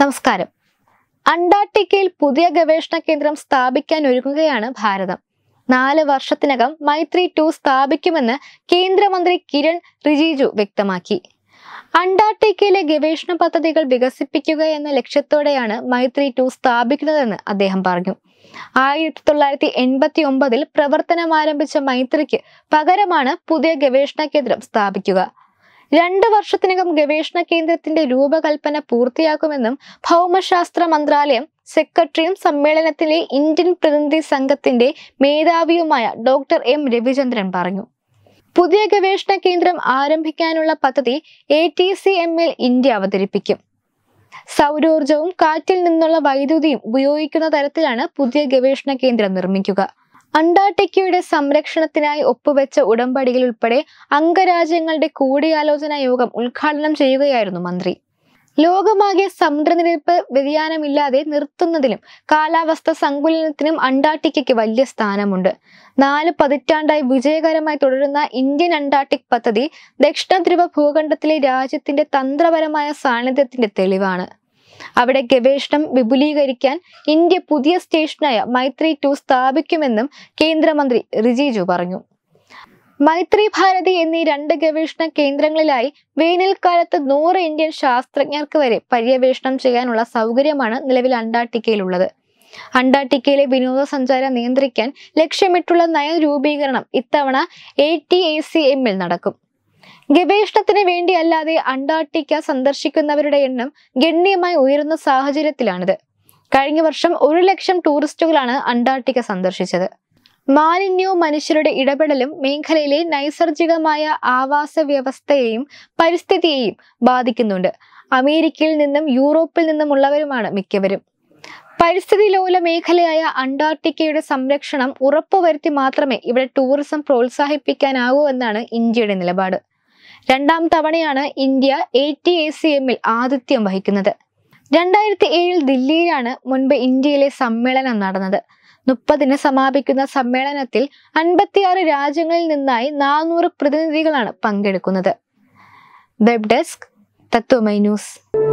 നമസ്കാരം അന്റാർട്ടിക്കയിൽ പുതിയ ഗവേഷണ കേന്ദ്രം സ്ഥാപിക്കാൻ ഒരുങ്ങുകയാണ് ഭാരതം നാല് വർഷത്തിനകം മൈത്രി ടു സ്ഥാപിക്കുമെന്ന് കേന്ദ്രമന്ത്രി കിരൺ റിജിജു വ്യക്തമാക്കി അന്റാർട്ടിക്കയിലെ ഗവേഷണ പദ്ധതികൾ വികസിപ്പിക്കുക എന്ന ലക്ഷ്യത്തോടെയാണ് മൈത്രി ടു സ്ഥാപിക്കുന്നതെന്ന് അദ്ദേഹം പറഞ്ഞു ആയിരത്തി തൊള്ളായിരത്തി എൺപത്തി ഒമ്പതിൽ പ്രവർത്തനം ആരംഭിച്ച മൈത്രിക്ക് പകരമാണ് പുതിയ ഗവേഷണ കേന്ദ്രം സ്ഥാപിക്കുക രണ്ട് വർഷത്തിനകം ഗവേഷണ കേന്ദ്രത്തിന്റെ രൂപകൽപ്പന പൂർത്തിയാക്കുമെന്നും ഭൗമശാസ്ത്ര മന്ത്രാലയം സെക്രട്ടറിയും സമ്മേളനത്തിലെ ഇന്ത്യൻ പ്രതിനിധി സംഘത്തിന്റെ മേധാവിയുമായ ഡോക്ടർ എം രവിചന്ദ്രൻ പറഞ്ഞു പുതിയ ഗവേഷണ കേന്ദ്രം ആരംഭിക്കാനുള്ള പദ്ധതി A T C L India അവതരിപ്പിക്കും സൗരോർജവും കാറ്റിൽ നിന്നുള്ള വൈദ്യുതിയും ഉപയോഗിക്കുന്ന തരത്തിലാണ് പുതിയ ഗവേഷണ കേന്ദ്രം നിർമ്മിക്കുക അന്റാർട്ടിക്കയുടെ സംരക്ഷണത്തിനായി ഒപ്പുവെച്ച ഉടമ്പടിയിൽ ഉൾപ്പെടെ അംഗരാജ്യങ്ങളുടെ കൂടിയാലോചന യോഗം ഉദ്ഘാടനം ചെയ്യുകയായിരുന്നു മന്ത്രി ലോകമാകെ സമുദ്രനിരപ്പ് വ്യതിയാനമില്ലാതെ നിർത്തുന്നതിലും കാലാവസ്ഥ സങ്കുലനത്തിനും അന്റാർട്ടിക്കയ്ക്ക് വലിയ സ്ഥാനമുണ്ട് നാല് പതിറ്റാണ്ടായി വിജയകരമായി തുടരുന്ന ഇന്ത്യൻ അന്റാർട്ടിക് പദ്ധതി ദക്ഷിണ ധ്രുവ ഭൂഖണ്ഡത്തിലെ രാജ്യത്തിന്റെ തന്ത്രപരമായ സാന്നിധ്യത്തിന്റെ തെളിവാണ് അവിടെ ഗവേഷണം വിപുലീകരിക്കാൻ ഇന്ത്യ പുതിയ സ്റ്റേഷനായ മൈത്രി ടു സ്ഥാപിക്കുമെന്നും കേന്ദ്രമന്ത്രി റിജിജു പറഞ്ഞു മൈത്രി ഭാരതി എന്നീ രണ്ട് ഗവേഷണ കേന്ദ്രങ്ങളിലായി വേനൽക്കാലത്ത് നൂറ് ഇന്ത്യൻ ശാസ്ത്രജ്ഞർക്ക് വരെ പര്യവേഷണം ചെയ്യാനുള്ള സൗകര്യമാണ് നിലവിൽ അന്റാർട്ടിക്കയിലുള്ളത് അന്റാർട്ടിക്കയിലെ വിനോദസഞ്ചാരം നിയന്ത്രിക്കാൻ ലക്ഷ്യമിട്ടുള്ള രൂപീകരണം ഇത്തവണ എ ടി എ സി എമ്മിൽ നടക്കും ഗവേഷണത്തിന് വേണ്ടിയല്ലാതെ അന്റാർട്ടിക്ക സന്ദർശിക്കുന്നവരുടെ എണ്ണം ഗണ്യമായി ഉയരുന്ന സാഹചര്യത്തിലാണിത് കഴിഞ്ഞ വർഷം ഒരു ലക്ഷം ടൂറിസ്റ്റുകളാണ് അന്റാർട്ടിക്ക സന്ദർശിച്ചത് മാലിന്യവും മനുഷ്യരുടെ ഇടപെടലും മേഖലയിലെ നൈസർഗികമായ ആവാസ വ്യവസ്ഥയെയും പരിസ്ഥിതിയെയും ബാധിക്കുന്നുണ്ട് അമേരിക്കയിൽ നിന്നും യൂറോപ്പിൽ നിന്നുമുള്ളവരുമാണ് മിക്കവരും പരിസ്ഥിതി ലോല മേഖലയായ അന്റാർട്ടിക്കയുടെ സംരക്ഷണം ഉറപ്പുവരുത്തി മാത്രമേ ഇവിടെ ടൂറിസം പ്രോത്സാഹിപ്പിക്കാനാവൂ എന്നാണ് ഇന്ത്യയുടെ നിലപാട് രണ്ടാം തവണയാണ് India A T A C എമ്മിൽ ആതിഥ്യം വഹിക്കുന്നത് രണ്ടായിരത്തി ഏഴിൽ ദില്ലിയിലാണ് മുൻപ് ഇന്ത്യയിലെ സമ്മേളനം നടന്നത് മുപ്പതിന് സമാപിക്കുന്ന സമ്മേളനത്തിൽ അൻപത്തിയാറ് രാജ്യങ്ങളിൽ നിന്നായി നാനൂറ് പ്രതിനിധികളാണ് പങ്കെടുക്കുന്നത് വെബ് ഡെസ്ക് തത്വമൈ ന്യൂസ്